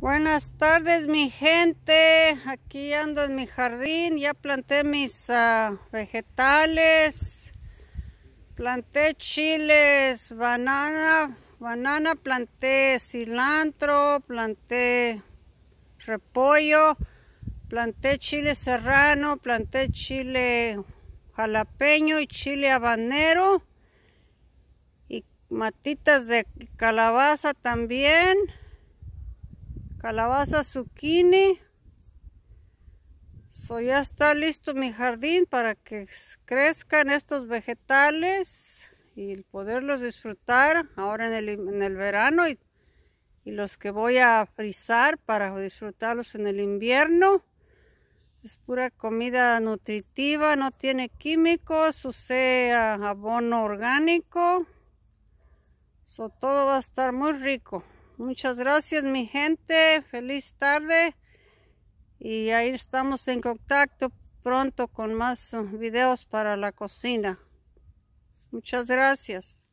Buenas tardes mi gente, aquí ando en mi jardín, ya planté mis ah, vegetales, planté chiles, banana, banana, planté cilantro, planté repollo, planté chile serrano, planté chile jalapeño y chile habanero y matitas de calabaza también calabaza, zucchini. So, ya está listo mi jardín para que crezcan estos vegetales y poderlos disfrutar ahora en el, verano y, los que voy a frizar para disfrutarlos en el invierno. Es pura comida nutritiva, no tiene químicos, usé ah, abono orgánico. So, todo va a estar muy rico. Muchas gracias mi gente. Feliz tarde. Y ahí estamos en contacto pronto con más videos para la cocina. Muchas gracias.